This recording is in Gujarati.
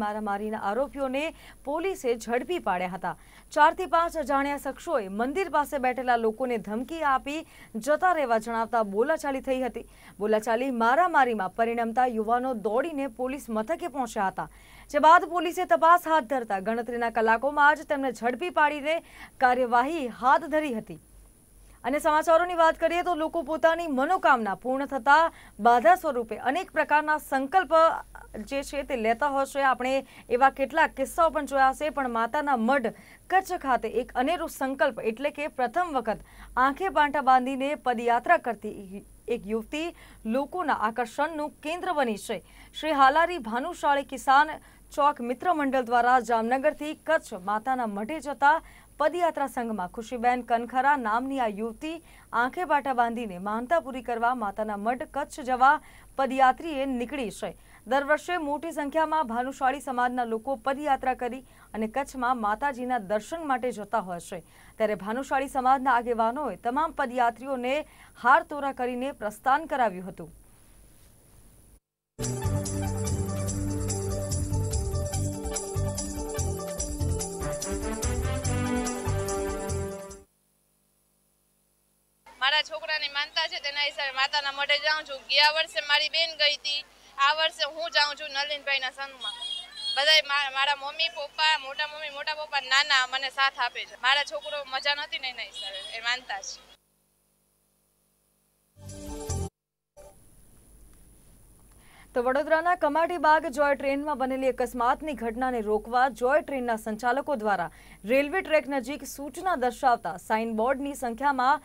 મારામારીના આરોપીઓને પોલીસે ઝડપી પાડ્યા હતા ચારથી પાંચ અજાણ્યા શખ્સોએ મંદિર પાસે બેઠેલા લોકોને ધમકી આપી જતા રહેવા જણાવતા બોલાચાલી થઈ હતી બોલાચાલી મારામારીમાં પરિણમતા યુવાનો દોડીને પોલીસ મથકે પહોંચ્યા હતા જે બાદ પોલીસે તપાસ હાથ ધરતા ગણતરીના કલાકોમાં જ તેમને ઝડપી પાડીને કાર્યવાહી હાથ ધરી હતી અને સમાચારોની વાત કરીએ તો લોકો પોતાની મનોકામના પૂર્ણ થતા બાધા સ્વરૂપે અનેક પ્રકારના સંકલ્પ જે છે તે લેતા હશે આપણે એવા કેટલાક કિસ્સાઓ પણ જોયા હશે પણ માતાના મઢ કચ્છ ખાતે એક અનેરું સંકલ્પ એટલે કે પ્રથમ વખત આંખે પાંટા બાંધીને પદયાત્રા કરતી એક યુવતી લોકોના આકર્ષણનું કેન્દ્ર બની છે શ્રી હાલારી ભાનુશાળી કિસાન ચોક મિત્ર મંડળ દ્વારા જામનગરથી કચ્છ માતાના મઢે જતા પદયાત્રા સંઘમાં ખુશીબેન કનખરા નામની આ યુવતી આંખે પાટા બાંધીને માનતા પૂરી કરવા માતાના મઢ કચ્છ જવા પદયાત્રીએ નીકળી છે દર વર્ષે મોટી સંખ્યામાં ભાનુશાળી સમાજના લોકો પદયાત્રા કરી અને કચ્છમાં માતાજીના દર્શન માટે જતા હોય છે ત્યારે ભાનુશાળી સમાજના આગેવાનોએ તમામ પદયાત્રીઓને હાર તોરા કરીને પ્રસ્થાન કરાવ્યું હતું મારા છોકરાની માનતા છે તેના હિસાબે માતાના મઢે જાઉં છું ગયા વર્ષે મારી બેન ગઈ હતી આ વર્ષે હું જાઉં છું નલિનભાઈના સંઘમાં બધા મારા મમ્મી પપ્પા મોટા મમ્મી મોટા પપ્પા નાના મને સાથ આપે છે મારા છોકરો મજા નથી ને એના હિસાબે એ માનતા છે તો વડોદરાના કમાટી બાગ જોય ટ્રેનમાં બનેલી અકસ્માતની ઘટનાને રોકવા જોય ટ્રેનના સંચાલકો દ્વારા રેલવે ટ્રેક નજીક સૂચના દર્શાવતા સાઇન સાઇનબોર્ડની સંખ્યામાં